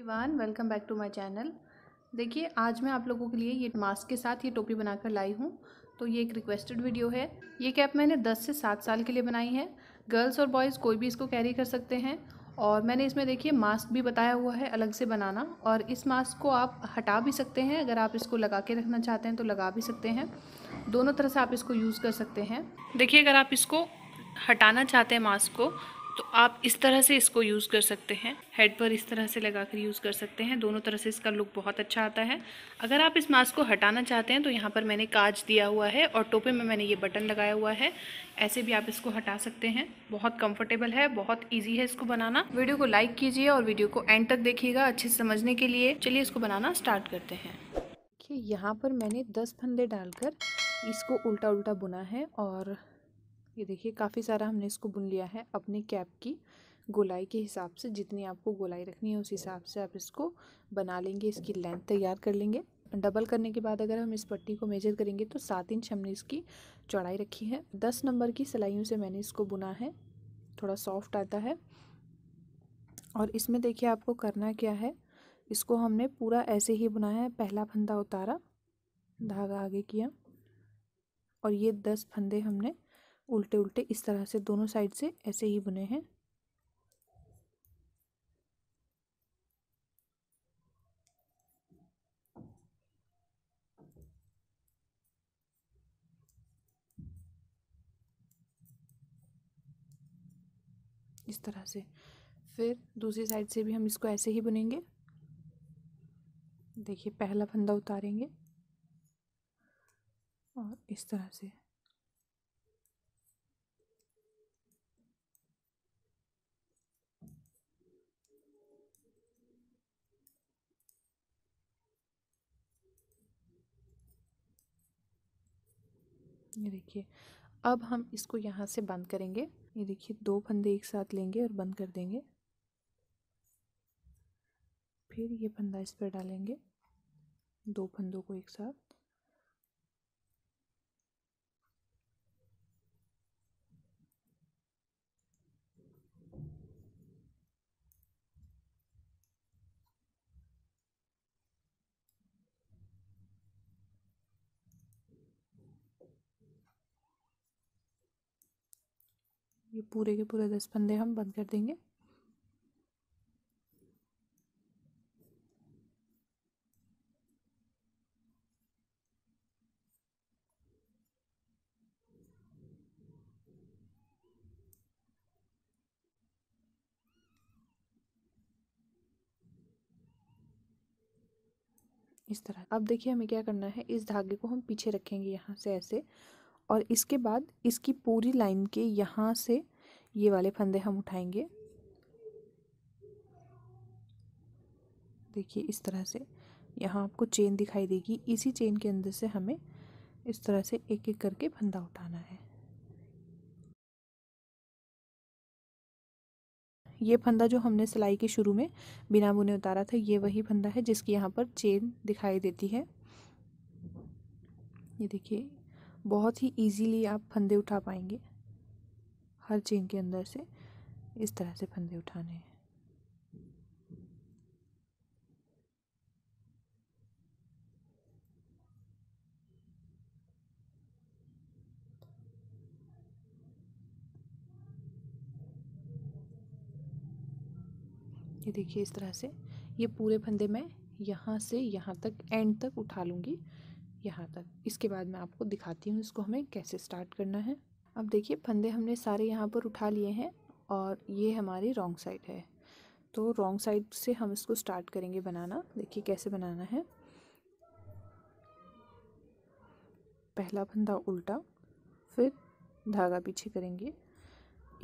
everyone welcome back to my channel देखिए आज मैं आप लोगों के लिए ये मास्क के साथ ये टोपी बनाकर लाई हूँ तो ये एक रिक्वेस्टेड वीडियो है ये कैप मैंने 10 से 7 साल के लिए बनाई है गर्ल्स और बॉयज़ कोई भी इसको कैरी कर सकते हैं और मैंने इसमें देखिए मास्क भी बताया हुआ है अलग से बनाना और इस मास्क को आप हटा भी सकते हैं अगर आप इसको लगा के रखना चाहते हैं तो लगा भी सकते हैं दोनों तरह से आप इसको यूज़ कर सकते हैं देखिए अगर आप इसको हटाना चाहते हैं मास्क को तो आप इस तरह से इसको यूज़ कर सकते हैं हेड पर इस तरह से लगा कर यूज़ कर सकते हैं दोनों तरह से इसका लुक बहुत अच्छा आता है अगर आप इस मास्क को हटाना चाहते हैं तो यहाँ पर मैंने काज दिया हुआ है और टोपे में मैंने ये बटन लगाया हुआ है ऐसे भी आप इसको हटा सकते हैं बहुत कम्फर्टेबल है बहुत ईजी है इसको बनाना वीडियो को लाइक कीजिए और वीडियो को एंड तक देखिएगा अच्छे से समझने के लिए चलिए इसको बनाना स्टार्ट करते हैं देखिए यहाँ पर मैंने दस फंदे डालकर इसको उल्टा उल्टा बुना है और ये देखिए काफ़ी सारा हमने इसको बुन लिया है अपने कैप की गोलाई के हिसाब से जितनी आपको गोलाई रखनी है उस हिसाब से आप इसको बना लेंगे इसकी लेंथ तैयार कर लेंगे डबल करने के बाद अगर हम इस पट्टी को मेजर करेंगे तो सात इंच हमने इसकी चौड़ाई रखी है दस नंबर की सिलाइयों से मैंने इसको बुना है थोड़ा सॉफ्ट आता है और इसमें देखिए आपको करना क्या है इसको हमने पूरा ऐसे ही बुना है पहला फंदा उतारा धागा आगे किया और ये दस फंदे हमने उल्टे उल्टे इस तरह से दोनों साइड से ऐसे ही बुने हैं इस तरह से फिर दूसरी साइड से भी हम इसको ऐसे ही बुनेंगे देखिए पहला फंदा उतारेंगे और इस तरह से ये देखिए अब हम इसको यहाँ से बंद करेंगे ये देखिए दो फंदे एक साथ लेंगे और बंद कर देंगे फिर ये फंदा इस पर डालेंगे दो फंदों को एक साथ ये पूरे के पूरे दस फंदे हम बंद कर देंगे इस तरह अब देखिए हमें क्या करना है इस धागे को हम पीछे रखेंगे यहाँ से ऐसे और इसके बाद इसकी पूरी लाइन के यहाँ से ये वाले फंदे हम उठाएंगे देखिए इस तरह से यहाँ आपको चेन दिखाई देगी इसी चेन के अंदर से हमें इस तरह से एक एक करके फंदा उठाना है ये फंदा जो हमने सिलाई के शुरू में बिना बुने उतारा था ये वही फंदा है जिसकी यहाँ पर चेन दिखाई देती है ये देखिए बहुत ही इजीली आप फंदे उठा पाएंगे हर चेन के अंदर से इस तरह से फंदे उठाने हैं ये देखिए इस तरह से ये पूरे फंदे मैं यहाँ से यहाँ तक एंड तक उठा लूँगी यहाँ तक इसके बाद मैं आपको दिखाती हूँ इसको हमें कैसे स्टार्ट करना है अब देखिए फंदे हमने सारे यहाँ पर उठा लिए हैं और ये हमारी रॉन्ग साइड है तो रॉन्ग साइड से हम इसको स्टार्ट करेंगे बनाना देखिए कैसे बनाना है पहला फंदा उल्टा फिर धागा पीछे करेंगे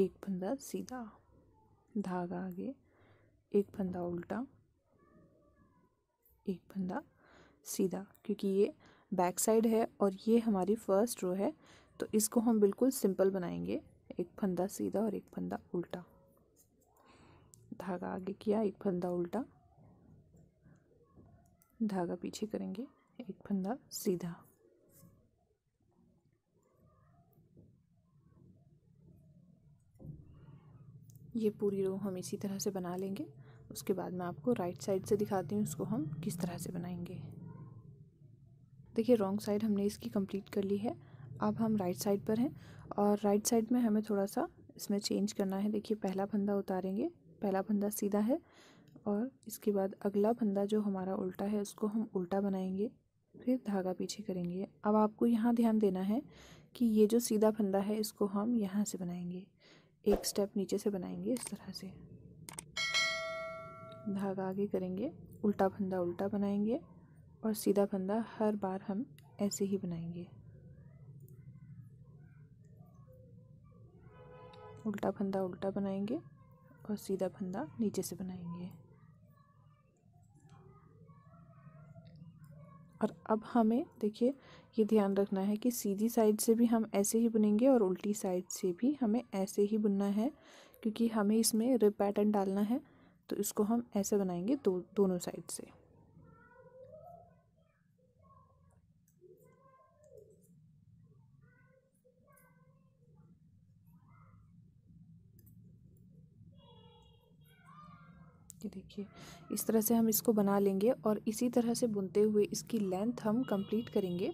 एक फंदा सीधा धागा आगे एक फंदा उल्टा एक फंदा सीधा क्योंकि ये बैक साइड है और ये हमारी फर्स्ट रो है तो इसको हम बिल्कुल सिंपल बनाएंगे एक फंदा सीधा और एक फंदा उल्टा धागा आगे किया एक फंदा उल्टा धागा पीछे करेंगे एक फंदा सीधा ये पूरी रो हम इसी तरह से बना लेंगे उसके बाद मैं आपको राइट साइड से दिखाती हूँ उसको हम किस तरह से बनाएंगे देखिए रॉन्ग साइड हमने इसकी कंप्लीट कर ली है अब हम राइट साइड पर हैं और राइट साइड में हमें थोड़ा सा इसमें चेंज करना है देखिए पहला फंदा उतारेंगे पहला फंदा सीधा है और इसके बाद अगला फंदा जो हमारा उल्टा है उसको हम उल्टा बनाएंगे फिर धागा पीछे करेंगे अब आपको यहाँ ध्यान देना है कि ये जो सीधा फंदा है इसको हम यहाँ से बनाएंगे एक स्टेप नीचे से बनाएंगे इस तरह से धागा आगे करेंगे उल्टा फंदा उल्टा बनाएंगे और सीधा फंदा हर बार हम ऐसे ही बनाएंगे उल्टा फंदा उल्टा बनाएंगे और सीधा फंदा नीचे से बनाएंगे और अब हमें देखिए ये ध्यान रखना है कि सीधी साइड से भी हम ऐसे ही बुनेंगे और उल्टी साइड से भी हमें ऐसे ही बुनना है क्योंकि हमें इसमें रिप पैटर्न डालना है तो इसको हम ऐसे बनाएंगे दो दोनों साइड से ये देखिए इस तरह से हम इसको बना लेंगे और इसी तरह से बुनते हुए इसकी लेंथ हम कंप्लीट करेंगे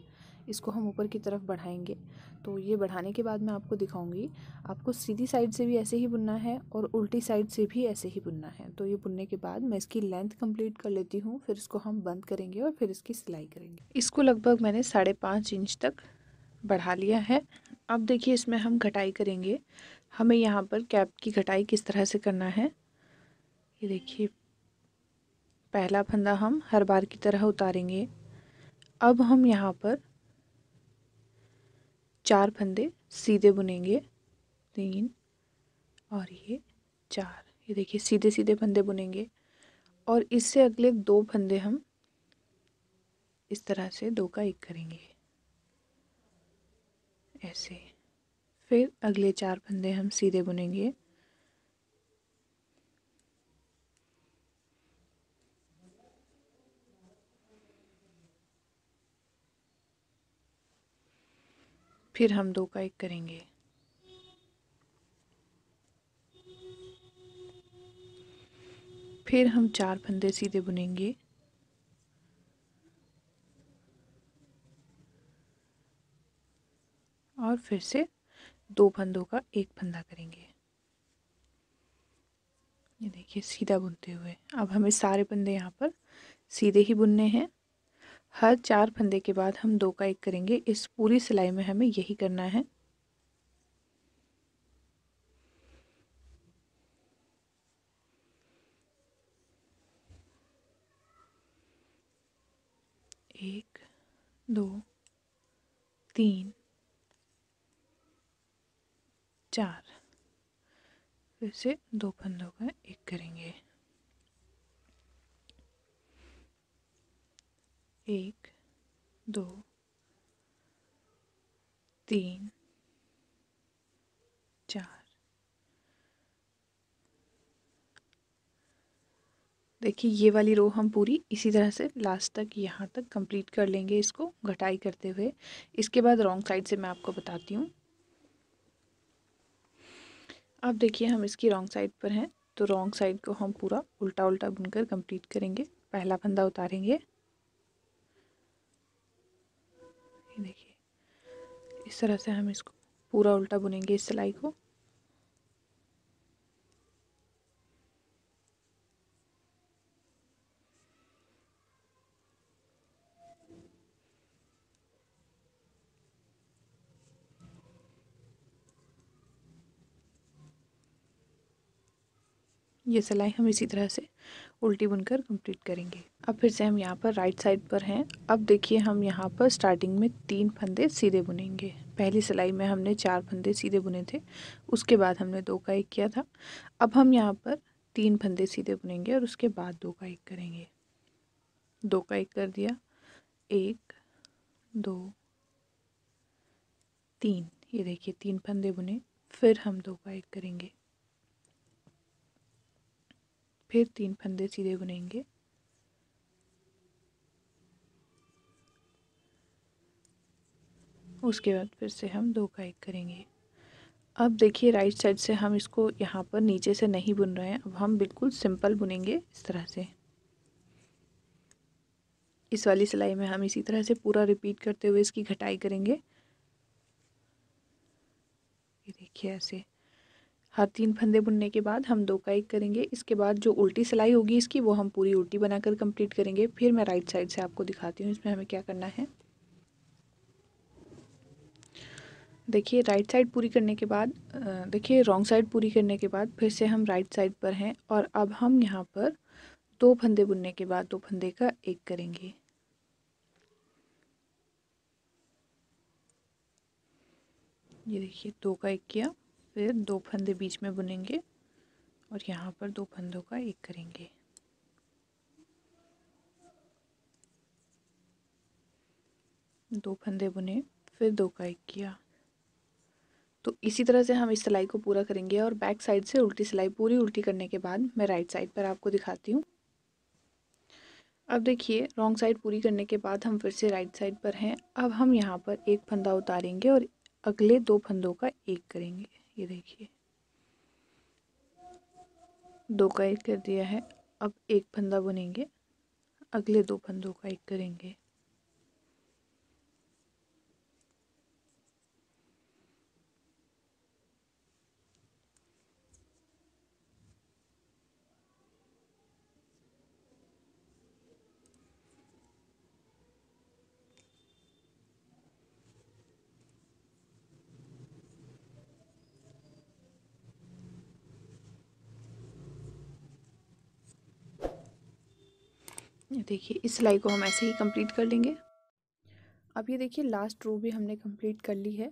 इसको हम ऊपर की तरफ बढ़ाएंगे तो ये बढ़ाने के बाद मैं आपको दिखाऊंगी आपको सीधी साइड से भी ऐसे ही बुनना है और उल्टी साइड से भी ऐसे ही बुनना है तो ये बुनने के बाद मैं इसकी लेंथ कंप्लीट कर लेती हूँ फिर इसको हम बंद करेंगे और फिर इसकी सिलाई करेंगे इसको लगभग मैंने साढ़े पाँच इंच तक बढ़ा लिया है अब देखिए इसमें हम घटाई करेंगे हमें यहाँ पर कैप की घटाई किस तरह से करना है ये देखिए पहला फंदा हम हर बार की तरह उतारेंगे अब हम यहाँ पर चार फंदे सीधे बुनेंगे तीन और ये चार ये देखिए सीधे सीधे फंदे बुनेंगे और इससे अगले दो फंदे हम इस तरह से दो का एक करेंगे ऐसे फिर अगले चार फंदे हम सीधे बुनेंगे फिर हम दो का एक करेंगे फिर हम चार फंदे सीधे बुनेंगे और फिर से दो फंदों का एक फंदा करेंगे ये देखिए सीधा बुनते हुए अब हमें सारे फंदे यहाँ पर सीधे ही बुनने हैं हर चार फंदे के बाद हम दो का एक करेंगे इस पूरी सिलाई में हमें यही करना है एक दो तीन चार फिर से दो फंदों का एक करेंगे एक दो तीन चार देखिए ये वाली रो हम पूरी इसी तरह से लास्ट तक यहाँ तक कंप्लीट कर लेंगे इसको घटाई करते हुए इसके बाद रॉन्ग साइड से मैं आपको बताती हूँ अब देखिए हम इसकी रॉन्ग साइड पर हैं तो रॉन्ग साइड को हम पूरा उल्टा उल्टा बुनकर कंप्लीट करेंगे पहला फंदा उतारेंगे ये देखिए इस तरह से हम इसको पूरा उल्टा बुनेंगे इस सिलाई को ये सिलाई हम इसी तरह से उल्टी बुनकर कंप्लीट करेंगे अब फिर से हम यहाँ पर राइट साइड पर हैं अब देखिए हम यहाँ पर स्टार्टिंग में तीन फंदे सीधे बुनेंगे पहली सिलाई में हमने चार फंदे सीधे बुने थे उसके बाद हमने दो का एक किया था अब हम यहाँ पर तीन फंदे सीधे बुनेंगे और उसके बाद दो का एक करेंगे दो का एक कर दिया एक दो तीन ये देखिए तीन फंदे बुने फिर हम दो का एक करेंगे फिर तीन फंदे सीधे बुनेंगे उसके बाद फिर से हम दो का एक करेंगे अब देखिए राइट साइड से हम इसको यहाँ पर नीचे से नहीं बुन रहे हैं अब हम बिल्कुल सिंपल बुनेंगे इस तरह से इस वाली सिलाई में हम इसी तरह से पूरा रिपीट करते हुए इसकी घटाई करेंगे ये देखिए ऐसे हर तीन फंदे बुनने के बाद हम दो का एक करेंगे इसके बाद जो उल्टी सिलाई होगी इसकी वो हम पूरी उल्टी बनाकर कंप्लीट करेंगे फिर मैं राइट साइड से आपको दिखाती हूँ इसमें हमें क्या करना है देखिए राइट साइड पूरी करने के बाद देखिए रॉन्ग साइड पूरी करने के बाद फिर से हम राइट साइड पर हैं और अब हम यहाँ पर दो फंदे बुनने के बाद दो फंदे का एक करेंगे ये देखिए दो का एक किया फिर दो फंदे बीच में बुनेंगे और यहाँ पर दो फंदों का एक करेंगे दो फंदे बुने फिर दो का एक किया तो इसी तरह से हम इस सिलाई को पूरा करेंगे और बैक साइड से उल्टी सिलाई पूरी उल्टी करने के बाद मैं राइट साइड पर आपको दिखाती हूँ अब देखिए रॉन्ग साइड पूरी करने के बाद हम फिर से राइट साइड पर हैं अब हम यहाँ पर एक फंदा उतारेंगे और अगले दो फंदों का एक करेंगे ये देखिए दो का एक कर दिया है अब एक फंदा बुनेंगे अगले दो फंदों का एक करेंगे देखिए इस सिलाई को हम ऐसे ही कंप्लीट कर लेंगे अब ये देखिए लास्ट रो भी हमने कंप्लीट कर ली है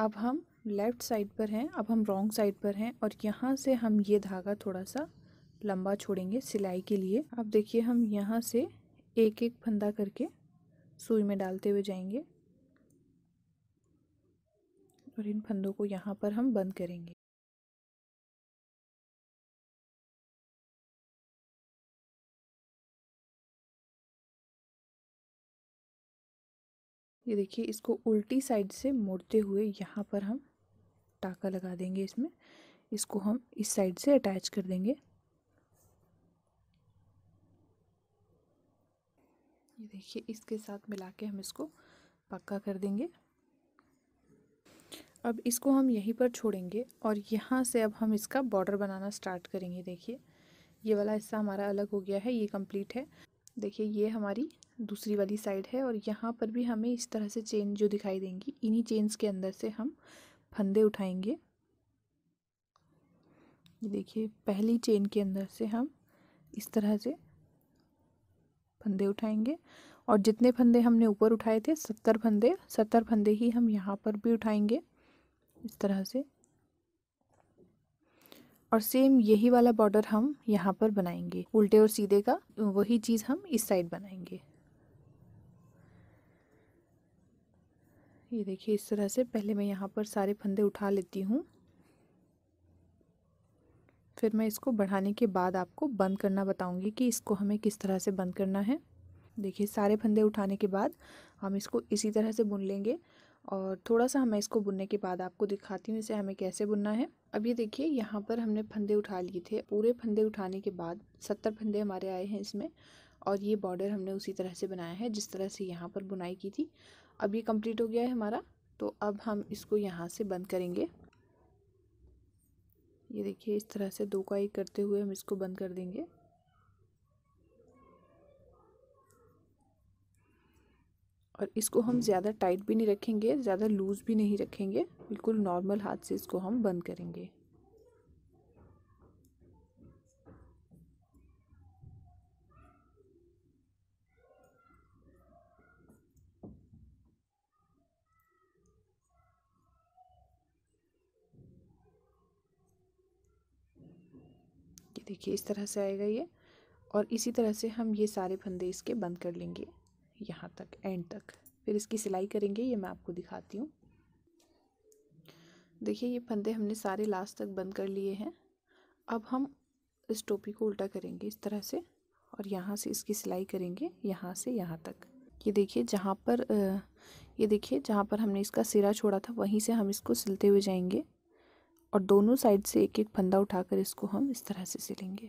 अब हम लेफ़्ट साइड पर हैं अब हम रॉन्ग साइड पर हैं और यहाँ से हम ये धागा थोड़ा सा लंबा छोड़ेंगे सिलाई के लिए अब देखिए हम यहाँ से एक एक फंदा करके सुई में डालते हुए जाएंगे और इन फंदों को यहाँ पर हम बंद करेंगे ये देखिए इसको उल्टी साइड से मोड़ते हुए यहाँ पर हम टाका लगा देंगे इसमें इसको हम इस साइड से अटैच कर देंगे ये देखिए इसके साथ मिला के हम इसको पक्का कर देंगे अब इसको हम यहीं पर छोड़ेंगे और यहाँ से अब हम इसका बॉर्डर बनाना स्टार्ट करेंगे देखिए ये वाला हिस्सा हमारा अलग हो गया है ये कंप्लीट है देखिए ये हमारी दूसरी वाली साइड है और यहाँ पर भी हमें इस तरह से चेन जो दिखाई देंगी इन्हीं चेन्स के अंदर से हम फंदे उठाएंगे ये देखिए पहली चेन के अंदर से हम इस तरह से फंदे उठाएंगे और जितने फंदे हमने ऊपर उठाए थे सत्तर फंदे सत्तर फंदे ही हम यहाँ पर भी उठाएंगे इस तरह से और सेम यही वाला बॉर्डर हम यहाँ पर बनाएंगे उल्टे और सीधे का वही चीज़ हम इस साइड बनाएंगे ये देखिए इस तरह से पहले मैं यहाँ पर सारे फंदे उठा लेती हूँ फिर मैं इसको बढ़ाने के बाद आपको बंद करना बताऊँगी कि इसको हमें किस तरह से बंद करना है देखिए सारे फंदे उठाने के बाद हम इसको इसी तरह से बुन लेंगे और थोड़ा सा हमें इसको बुनने के बाद आपको दिखाती हूँ इसे हमें कैसे बुनना है अब ये देखिए यहाँ पर हमने फंदे उठा लिए थे पूरे फंदे उठाने के बाद सत्तर फंदे हमारे आए हैं इसमें और ये बॉर्डर हमने उसी तरह से बनाया है जिस तरह से यहाँ पर बुनाई की थी अब ये कंप्लीट हो गया है हमारा तो अब हम इसको यहाँ से बंद करेंगे ये देखिए इस तरह से दो का एक करते हुए हम इसको बंद कर देंगे और इसको हम ज़्यादा टाइट भी नहीं रखेंगे ज़्यादा लूज़ भी नहीं रखेंगे बिल्कुल नॉर्मल हाथ से इसको हम बंद करेंगे देखिए इस तरह से आएगा ये और इसी तरह से हम ये सारे फंदे इसके बंद कर लेंगे यहाँ तक एंड तक फिर इसकी सिलाई करेंगे ये मैं आपको दिखाती हूँ देखिए ये फंदे हमने सारे लास्ट तक बंद कर लिए हैं अब हम इस टोपी को उल्टा करेंगे इस तरह से और यहाँ से इसकी सिलाई करेंगे यहाँ से यहाँ तक ये देखिए जहाँ पर ये देखिए जहाँ पर हमने इसका सिरा छोड़ा था वहीं से हम इसको सिलते हुए जाएंगे और दोनों साइड से एक एक फंदा उठाकर इसको हम इस तरह से सिलेंगे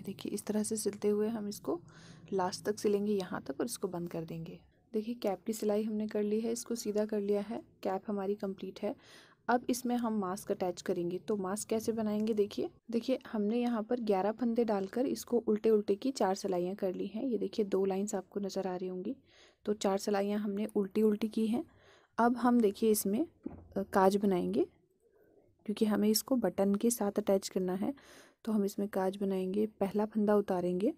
ये देखिए इस तरह से सिलते हुए हम इसको लास्ट तक सिलेंगे यहाँ तक और इसको बंद कर देंगे देखिए कैप की सिलाई हमने कर ली है इसको सीधा कर लिया है कैप हमारी कंप्लीट है अब इसमें हम मास्क अटैच करेंगे तो मास्क कैसे बनाएंगे देखिए देखिए हमने यहाँ पर ग्यारह फंदे डालकर इसको उल्टे उल्टे की चार सिलाइयाँ कर ली हैं ये देखिए दो लाइंस आपको नज़र आ रही होंगी तो चार सिलाइयाँ हमने उल्टी उल्टी की हैं अब हम देखिए इसमें काज बनाएंगे क्योंकि हमें इसको बटन के साथ अटैच करना है तो हम इसमें काज बनाएंगे पहला फंदा उतारेंगे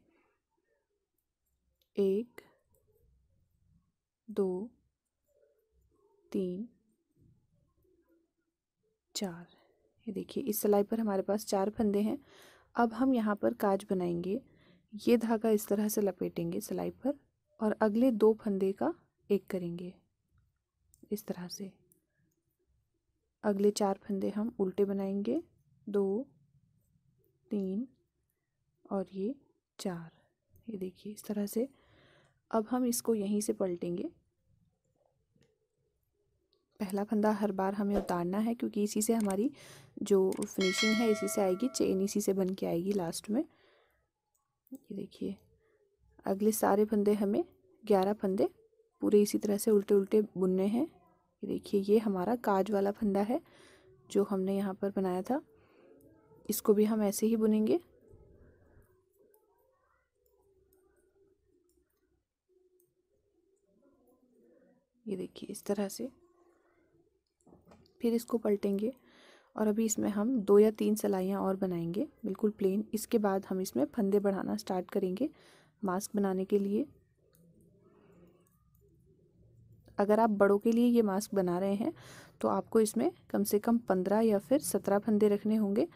एक दो तीन चार ये देखिए इस सिलाई पर हमारे पास चार फंदे हैं अब हम यहाँ पर काज बनाएंगे ये धागा इस तरह से लपेटेंगे सिलाई पर और अगले दो फंदे का एक करेंगे इस तरह से अगले चार फंदे हम उल्टे बनाएंगे दो तीन और ये चार ये देखिए इस तरह से अब हम इसको यहीं से पलटेंगे पहला फंदा हर बार हमें उतारना है क्योंकि इसी से हमारी जो फिनिशिंग है इसी से आएगी चेन इसी से बन के आएगी लास्ट में ये देखिए अगले सारे फंदे हमें ग्यारह फंदे पूरे इसी तरह से उल्टे उल्टे बुनने हैं ये देखिए ये हमारा काज वाला फंदा है जो हमने यहाँ पर बनाया था इसको भी हम ऐसे ही बुनेंगे ये देखिए इस तरह से फिर इसको पलटेंगे और अभी इसमें हम दो या तीन सलाइयाँ और बनाएंगे बिल्कुल प्लेन इसके बाद हम इसमें फंदे बढ़ाना स्टार्ट करेंगे मास्क बनाने के लिए अगर आप बड़ों के लिए ये मास्क बना रहे हैं तो आपको इसमें कम से कम पंद्रह या फिर सत्रह फंदे रखने होंगे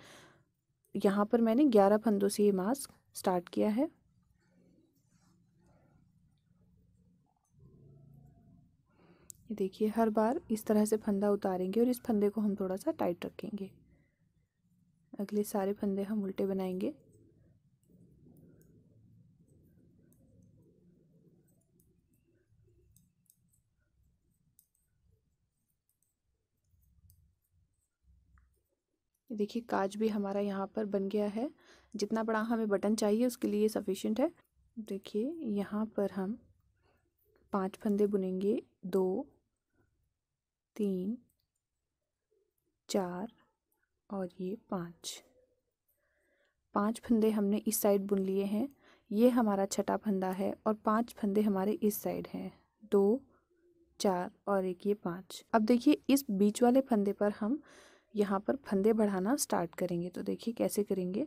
यहाँ पर मैंने ग्यारह फंदों से ये मास्क स्टार्ट किया है ये देखिए हर बार इस तरह से फंदा उतारेंगे और इस फंदे को हम थोड़ा सा टाइट रखेंगे अगले सारे फंदे हम उल्टे बनाएंगे देखिए काज भी हमारा यहाँ पर बन गया है जितना बड़ा हमें बटन चाहिए उसके लिए सफिशेंट है देखिए यहाँ पर हम पांच फंदे बुनेंगे दो तीन चार और ये पाँच पांच फंदे हमने इस साइड बुन लिए हैं ये हमारा छठा फंदा है और पांच फंदे हमारे इस साइड हैं दो चार और एक ये पाँच अब देखिए इस बीच वाले फंदे पर हम यहाँ पर फंदे बढ़ाना स्टार्ट करेंगे तो देखिए कैसे करेंगे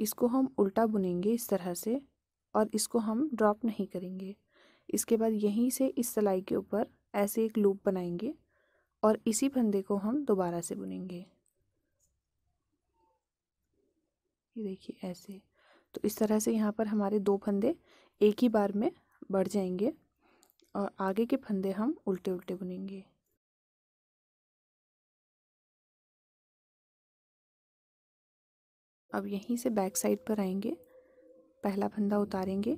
इसको हम उल्टा बुनेंगे इस तरह से और इसको हम ड्रॉप नहीं करेंगे इसके बाद यहीं से इस सिलाई के ऊपर ऐसे एक लूप बनाएंगे और इसी फंदे को हम दोबारा से बुनेंगे ये देखिए ऐसे तो इस तरह से यहाँ पर हमारे दो फंदे एक ही बार में बढ़ जाएंगे और आगे के फंदे हम उल्टे उल्टे बुनेंगे अब यहीं से बैक साइड पर आएंगे पहला फंदा उतारेंगे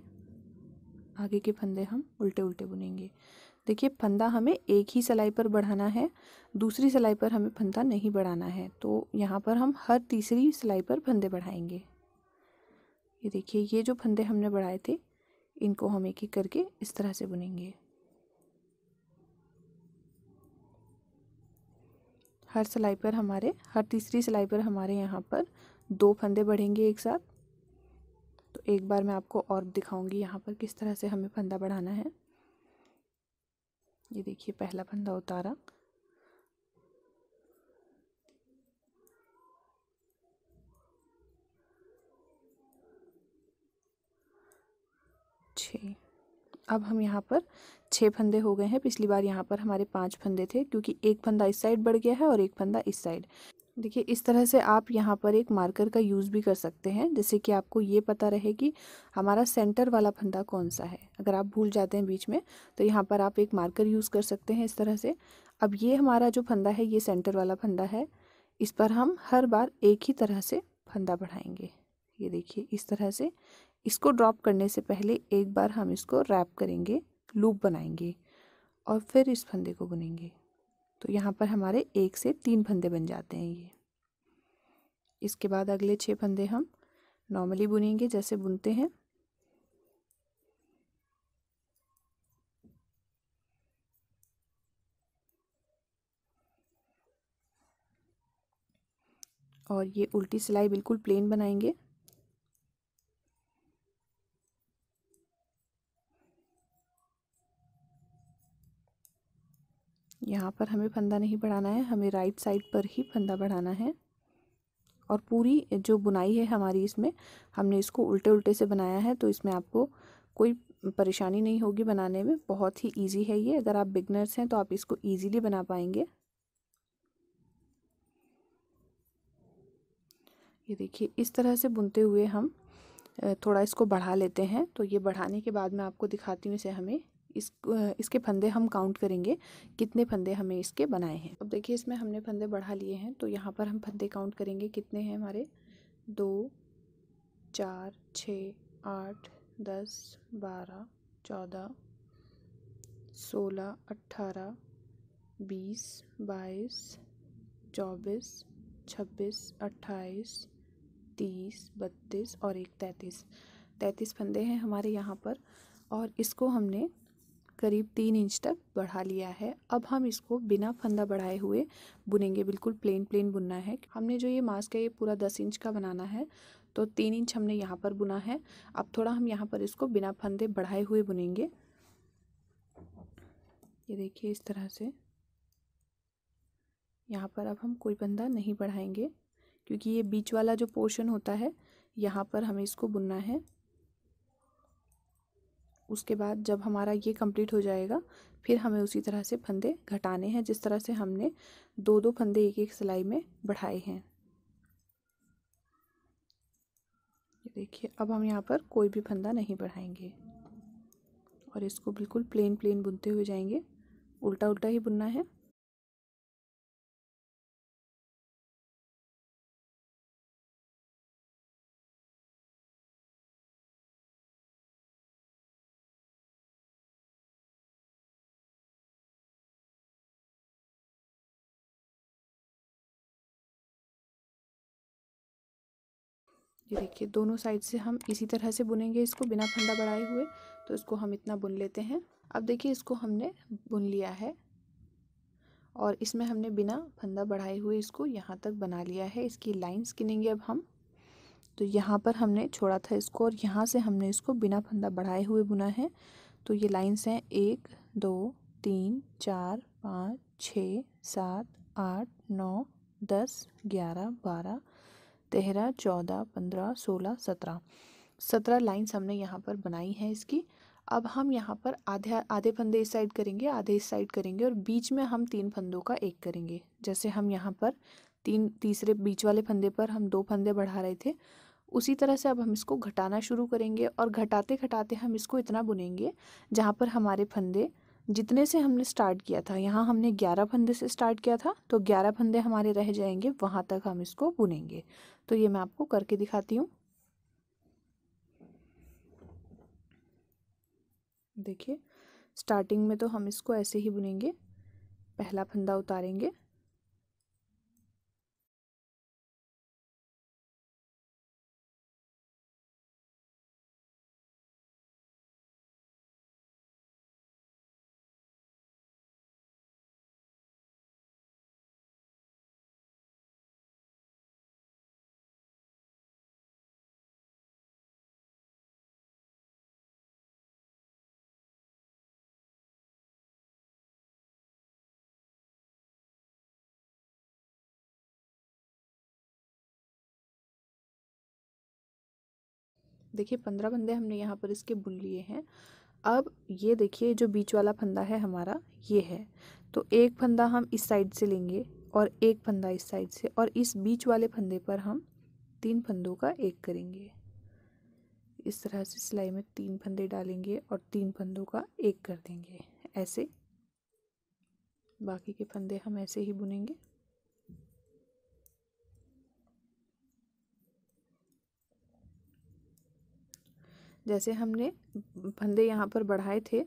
आगे के फंदे हम उल्टे उल्टे बुनेंगे देखिए फंदा हमें एक ही सिलाई पर बढ़ाना है दूसरी सिलाई पर हमें फंदा नहीं बढ़ाना है तो यहाँ पर हम हर तीसरी सिलाई पर फंदे बढ़ाएंगे ये देखिए ये जो फंदे हमने बढ़ाए थे इनको हम एक एक करके इस तरह से बुनेंगे हर सिलाई पर हमारे हर तीसरी सिलाई पर हमारे यहाँ पर दो फंदे बढ़ेंगे एक साथ तो एक बार मैं आपको और दिखाऊंगी यहाँ पर किस तरह से हमें फंदा बढ़ाना है ये देखिए पहला फंदा उतारा छ अब हम यहाँ पर छः फंदे हो गए हैं पिछली बार यहाँ पर हमारे पांच फंदे थे क्योंकि एक फंदा इस साइड बढ़ गया है और एक फंदा इस साइड देखिए इस तरह से आप यहाँ पर एक मार्कर का यूज़ भी कर सकते हैं जैसे कि आपको ये पता रहे कि हमारा सेंटर वाला फंदा कौन सा है अगर आप भूल जाते हैं बीच में तो यहाँ पर आप एक मार्कर यूज़ कर सकते हैं इस तरह से अब ये हमारा जो फंदा है ये सेंटर वाला फंदा है इस पर हम हर बार एक ही तरह से फंदा बढ़ाएंगे ये देखिए इस तरह से इसको ड्रॉप करने से पहले एक बार हम इसको रैप करेंगे लूप बनाएंगे और फिर इस फंदे को बुनेंगे तो यहाँ पर हमारे एक से तीन फंदे बन जाते हैं ये इसके बाद अगले छः फंदे हम नॉर्मली बुनेंगे जैसे बुनते हैं और ये उल्टी सिलाई बिल्कुल प्लेन बनाएंगे यहाँ पर हमें फंदा नहीं बढ़ाना है हमें राइट साइड पर ही फंदा बढ़ाना है और पूरी जो बुनाई है हमारी इसमें हमने इसको उल्टे उल्टे से बनाया है तो इसमें आपको कोई परेशानी नहीं होगी बनाने में बहुत ही इजी है ये अगर आप बिगनर्स हैं तो आप इसको इजीली बना पाएंगे ये देखिए इस तरह से बुनते हुए हम थोड़ा इसको बढ़ा लेते हैं तो ये बढ़ाने के बाद मैं आपको दिखाती हूँ इसे हमें इस इसके फंदे हम काउंट करेंगे कितने फंदे हमें इसके बनाए हैं अब देखिए इसमें हमने फंदे बढ़ा लिए हैं तो यहाँ पर हम फंदे काउंट करेंगे कितने हैं हमारे दो चार छ आठ दस बारह चौदह सोलह अट्ठारह बीस बाईस चौबीस छब्बीस अट्ठाईस तीस बत्तीस और एक तैंतीस तैंतीस फंदे हैं हमारे यहाँ पर और इसको हमने करीब तीन इंच तक बढ़ा लिया है अब हम इसको बिना फंदा बढ़ाए हुए बुनेंगे बिल्कुल प्लेन प्लेन बुनना है हमने जो ये मास्क है ये पूरा दस इंच का बनाना है तो तीन इंच हमने यहाँ पर बुना है अब थोड़ा हम यहाँ पर इसको बिना फंदे बढ़ाए हुए बुनेंगे ये देखिए इस तरह से यहाँ पर अब हम कोई फंदा नहीं बढ़ाएंगे क्योंकि ये बीच वाला जो पोर्शन होता है यहाँ पर हमें इसको बुनना है उसके बाद जब हमारा ये कंप्लीट हो जाएगा फिर हमें उसी तरह से फंदे घटाने हैं जिस तरह से हमने दो दो फंदे एक एक सिलाई में बढ़ाए हैं देखिए अब हम यहाँ पर कोई भी फंदा नहीं बढ़ाएंगे और इसको बिल्कुल प्लेन प्लेन बुनते हुए जाएंगे उल्टा उल्टा ही बुनना है ये देखिए दोनों साइड से हम इसी तरह से बुनेंगे इसको बिना फंदा बढ़ाए हुए तो इसको हम इतना बुन लेते हैं अब देखिए इसको हमने बुन लिया है और इसमें हमने बिना फंदा बढ़ाए हुए इसको यहाँ तक बना लिया है इसकी लाइन्स गिनेंगे अब हम तो यहाँ पर हमने छोड़ा था इसको और यहाँ से हमने इसको बिना फंदा बढ़ाए हुए बुना है तो ये लाइन्स हैं एक दो तीन चार पाँच छः सात आठ नौ दस ग्यारह बारह तेरह चौदह पंद्रह सोलह सत्रह सत्रह लाइन्स हमने यहाँ पर बनाई हैं इसकी अब हम यहाँ पर आधे आधे फंदे इस साइड करेंगे आधे इस साइड करेंगे और बीच में हम तीन फंदों का एक करेंगे जैसे हम यहाँ पर तीन तीसरे बीच वाले फंदे पर हम दो फंदे बढ़ा रहे थे उसी तरह से अब हम इसको घटाना शुरू करेंगे और घटाते घटाते हम इसको इतना बुनेंगे जहाँ पर हमारे फंदे जितने से हमने स्टार्ट किया था यहाँ हमने ग्यारह फंदे से स्टार्ट किया था तो ग्यारह फंदे हमारे रह जाएंगे वहाँ तक हम इसको बुनेंगे तो ये मैं आपको करके दिखाती हूँ देखिए स्टार्टिंग में तो हम इसको ऐसे ही बुनेंगे पहला फंदा उतारेंगे देखिए पंद्रह बंदे हमने यहाँ पर इसके बुन लिए हैं अब ये देखिए जो बीच वाला फंदा है हमारा ये है तो एक फंदा हम इस साइड से लेंगे और एक फंदा इस साइड से और इस बीच वाले फंदे पर हम तीन फंदों का एक करेंगे इस तरह से सिलाई में तीन फंदे डालेंगे और तीन फंदों का एक कर देंगे ऐसे बाकी के फंदे हम ऐसे ही बुनेंगे जैसे हमने फंदे यहाँ पर बढ़ाए थे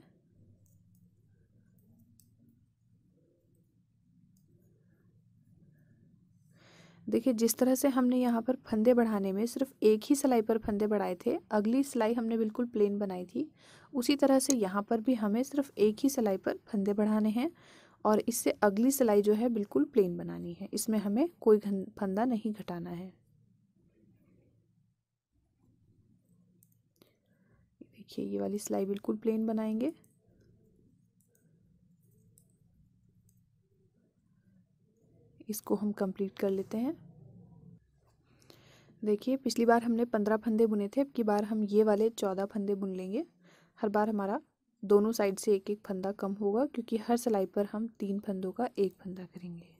देखिए जिस तरह से हमने यहाँ पर फंदे बढ़ाने में सिर्फ एक ही सिलाई पर फंदे बढ़ाए थे अगली सिलाई हमने बिल्कुल प्लेन बनाई थी उसी तरह से यहाँ पर भी हमें सिर्फ एक ही सिलाई पर फंदे बढ़ाने हैं और इससे अगली सिलाई जो है बिल्कुल प्लेन बनानी है इसमें हमें कोई फंदा नहीं घटाना है देखिए ये वाली सिलाई बिल्कुल प्लेन बनाएंगे इसको हम कंप्लीट कर लेते हैं देखिए पिछली बार हमने पंद्रह फंदे बुने थे अब की बार हम ये वाले चौदह फंदे बुन लेंगे हर बार हमारा दोनों साइड से एक एक फंदा कम होगा क्योंकि हर सिलाई पर हम तीन फंदों का एक फंदा करेंगे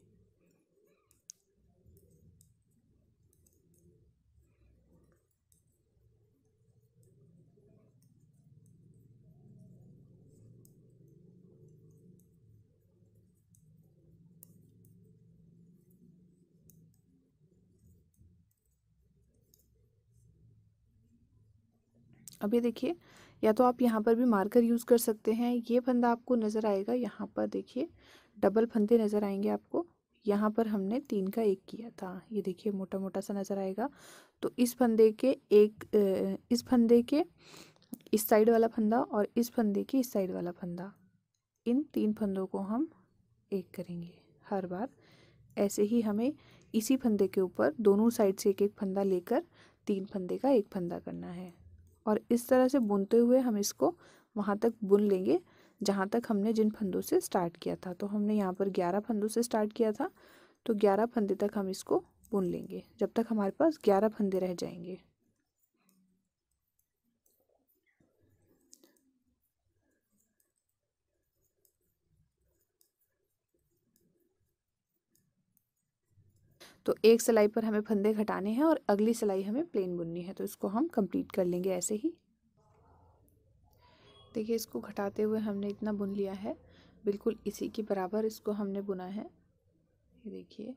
अब ये देखिए या तो आप यहाँ पर भी मार्कर यूज़ कर सकते हैं ये फंदा आपको नज़र आएगा यहाँ पर देखिए डबल फंदे नज़र आएंगे आपको यहाँ पर हमने तीन का एक किया था ये देखिए मोटा मोटा सा नज़र आएगा तो इस फंदे के एक इस फंदे के इस साइड वाला फंदा और इस फंदे के इस साइड वाला फंदा इन तीन फंदों को हम एक करेंगे हर बार ऐसे ही हमें इसी फंदे के ऊपर दोनों साइड से एक एक फंदा लेकर तीन फंदे का एक फंदा करना है और इस तरह से बुनते हुए हम इसको वहाँ तक बुन लेंगे जहाँ तक हमने जिन फंदों से स्टार्ट किया था तो हमने यहाँ पर ग्यारह फंदों से स्टार्ट किया था तो ग्यारह फंदे तक हम इसको बुन लेंगे जब तक हमारे पास ग्यारह फंदे रह जाएंगे तो एक सिलाई पर हमें फंदे घटाने हैं और अगली सिलाई हमें प्लेन बुननी है तो इसको हम कंप्लीट कर लेंगे ऐसे ही देखिए इसको घटाते हुए हमने इतना बुन लिया है बिल्कुल इसी के बराबर इसको हमने बुना है ये देखिए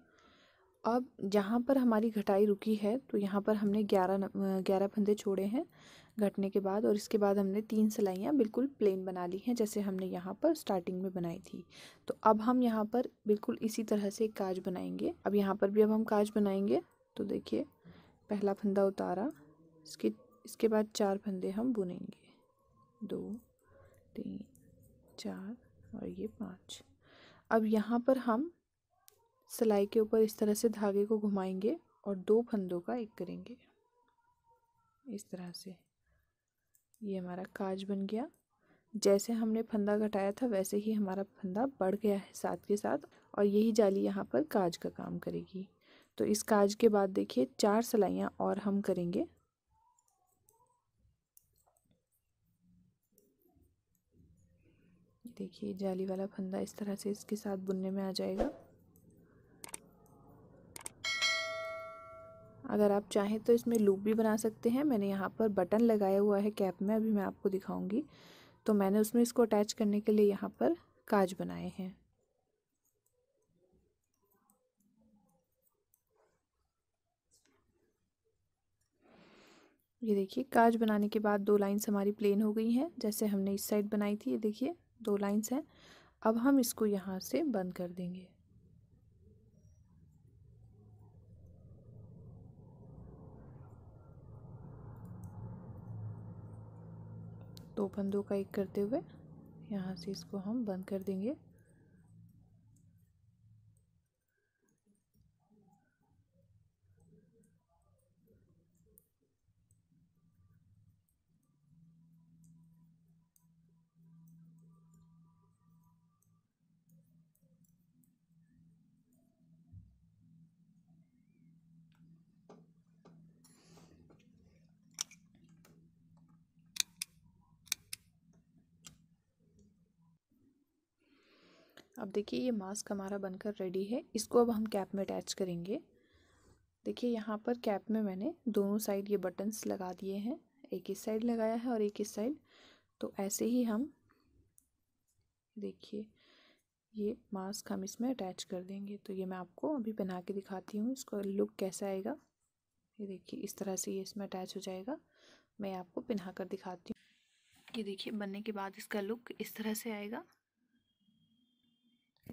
अब जहाँ पर हमारी घटाई रुकी है तो यहाँ पर हमने ग्यारह ग्यारह फंदे छोड़े हैं घटने के बाद और इसके बाद हमने तीन सिलाइयाँ बिल्कुल प्लेन बना ली हैं जैसे हमने यहाँ पर स्टार्टिंग में बनाई थी तो अब हम यहाँ पर बिल्कुल इसी तरह से एक काज बनाएंगे अब यहाँ पर भी अब हम काज बनाएंगे तो देखिए पहला फंदा उतारा इसके इसके बाद चार फंदे हम बुनेंगे दो तीन चार और ये पाँच अब यहाँ पर हम सिलाई के ऊपर इस तरह से धागे को घुमाएंगे और दो फंदों का एक करेंगे इस तरह से ये हमारा काज बन गया जैसे हमने फंदा घटाया था वैसे ही हमारा फंदा बढ़ गया है साथ के साथ और यही जाली यहाँ पर काज का काम करेगी तो इस काज के बाद देखिए चार सिलाइयाँ और हम करेंगे देखिए जाली वाला फंदा इस तरह से इसके साथ बुनने में आ जाएगा अगर आप चाहें तो इसमें लूप भी बना सकते हैं मैंने यहाँ पर बटन लगाया हुआ है कैप में अभी मैं आपको दिखाऊंगी तो मैंने उसमें इसको अटैच करने के लिए यहाँ पर काज बनाए हैं ये देखिए काज बनाने के बाद दो लाइंस हमारी प्लेन हो गई हैं जैसे हमने इस साइड बनाई थी ये देखिए दो लाइंस हैं अब हम इसको यहाँ से बंद कर देंगे दो बंदों का एक करते हुए यहाँ से इसको हम बंद कर देंगे अब देखिए ये मास्क हमारा बनकर रेडी है इसको अब हम कैप में अटैच करेंगे देखिए यहाँ पर कैप में मैंने दोनों साइड ये बटन्स लगा दिए हैं एक इस साइड लगाया है और एक इस साइड तो ऐसे ही हम देखिए ये मास्क हम इसमें अटैच कर देंगे तो ये मैं आपको अभी बना के दिखाती हूँ इसका लुक कैसा आएगा ये देखिए इस तरह से ये इसमें अटैच हो जाएगा मैं आपको पिन्हा कर दिखाती हूँ ये देखिए बनने के बाद इसका लुक इस तरह से आएगा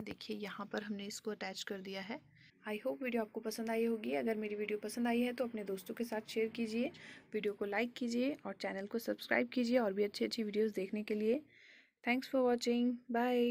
देखिए यहाँ पर हमने इसको अटैच कर दिया है आई होप वीडियो आपको पसंद आई होगी अगर मेरी वीडियो पसंद आई है तो अपने दोस्तों के साथ शेयर कीजिए वीडियो को लाइक कीजिए और चैनल को सब्सक्राइब कीजिए और भी अच्छी अच्छी वीडियोज़ देखने के लिए थैंक्स फॉर वॉचिंग बाय